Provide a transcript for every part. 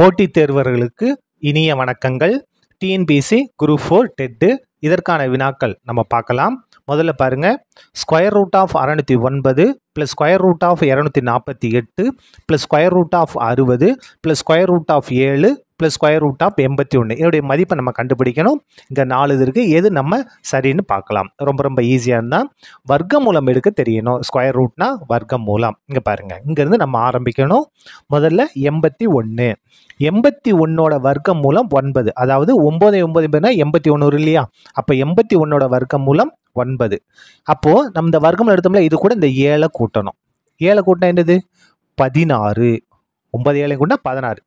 போட்டித் தேர்வர்களுக்கு இனிய வணக்கங்கள் டிஎன்பிசி குரூப் ஃபோர் டெட்டு இதற்கான வினாக்கள் நம்ம பார்க்கலாம் முதல்ல பாருங்கள் ஸ்கொயர் ரூட் ஆஃப் அறநூற்றி ஒன்பது ப்ளஸ் ஸ்கொயர் ரூட் ஆஃப் இரநூத்தி நாற்பத்தி எட்டு ப்ளஸ் ஸ்கொயர் ரூட் ஆஃப் அறுபது ப்ளஸ் ஸ்கொயர் ரூட் ஆஃப் ஏழு ப்ளஸ் ஸ்கொயர் ரூட் ஆஃப் எண்பத்தி ஒன்று இதனுடைய மதிப்பை நம்ம கண்டுபிடிக்கணும் இங்கே நாலு இது இருக்குது எது நம்ம சரின்னு பார்க்கலாம் ரொம்ப ரொம்ப ஈஸியாக இருந்தால் வர்க்க மூலம் எடுக்க தெரியணும் ஸ்கொயர் ரூட்னா வர்க்க மூலம் இங்கே பாருங்கள் இங்கேருந்து நம்ம ஆரம்பிக்கணும் முதல்ல எண்பத்தி ஒன்று எண்பத்தி ஒன்றோட வர்க்கம் மூலம் ஒன்பது அதாவது ஒம்பது ஒம்பது பேர்னா எண்பத்தி ஒன்று இல்லையா அப்போ எண்பத்தி ஒன்றோட வர்க்கம் மூலம் ஒன்பது அப்போது நம்ம இந்த வர்க்கமில் எடுத்தோம்ல இது கூட இந்த ஏழை கூட்டணும் ஏழை கூட்டினா என்னது பதினாறு ஒன்பது ஏழை கூட்டினா பதினாறு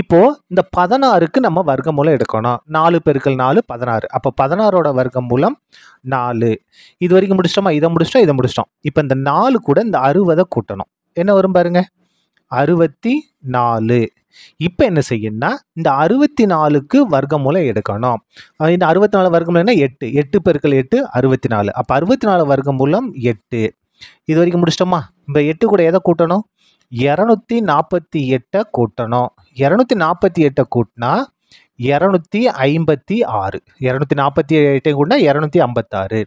இப்போது இந்த பதினாறுக்கு நம்ம வர்க்கம் மூலம் எடுக்கணும் நாலு பெருக்கள் நாலு பதினாறு அப்போ பதினாறோட வர்க்கம் மூலம் நாலு இது வரைக்கும் முடிச்சிட்டோமா இதை முடிச்சிட்டோம் இதை முடிச்சிட்டோம் இப்போ இந்த நாலு கூட இந்த அறுபதை கூட்டணும் என்ன வரும் பாருங்கள் அறுபத்தி நாலு இப்போ என்ன செய்யணும்னா இந்த அறுபத்தி நாலுக்கு வர்க்கமூலம் எடுக்கணும் இந்த அறுபத்தி நாலு வர்க்கமூலம்னா எட்டு எட்டு பெருக்கள் எட்டு அறுபத்தி நாலு அப்போ அறுபத்தி நாலு வர்க்கமூலம் எட்டு இது வரைக்கும் முடிச்சிட்டோமா இந்த எட்டு கூட எதை கூட்டணும் இரநூத்தி நாற்பத்தி எட்டை கூட்டணும் இரநூத்தி நாற்பத்தி எட்டை கூட்டினா இரநூத்தி ஐம்பத்தி ஆறு இரநூத்தி நாற்பத்தி எட்டையும் கூட்டினா இரநூத்தி ஐம்பத்தாறு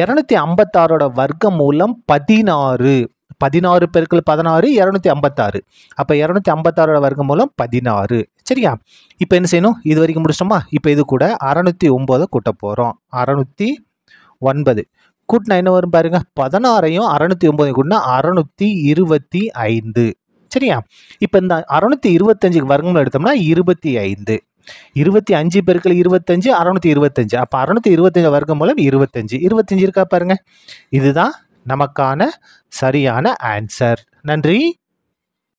இரநூத்தி ஐம்பத்தாறோட வர்க்க மூலம் பதினாறு பதினாறு பெருக்கள் பதினாறு இரநூத்தி ஐம்பத்தாறு அப்போ இரநூத்தி ஐம்பத்தாறோட வர்க்கம் மூலம் பதினாறு சரியா இப்போ என்ன செய்யணும் இது வரைக்கும் முடிச்சிட்டோமா இப்போ இது கூட அறநூற்றி ஒம்போதை கூட்ட போகிறோம் அறநூற்றி ஒன்பது கூட்டினா என்ன வரும் பாருங்க பதினாறையும் அறநூற்றி ஒம்போதையும் கூட்டினா அறநூற்றி இருபத்தி ஐந்து சரியா இப்போ இந்த அறநூற்றி இருபத்தஞ்சுக்கு வர்க்கம் எடுத்தோம்னா இருபத்தி ஐந்து இருபத்தி அஞ்சு பெருக்கள் இருபத்தஞ்சு அறநூற்றி இருபத்தஞ்சு அப்போ அறநூற்றி இருபத்தஞ்சு வர்க்கம் மூலம் இருபத்தஞ்சு இருபத்தஞ்சு இருக்கா பாருங்கள் இதுதான் நமக்கான சரியான ஆன்சர் நன்றி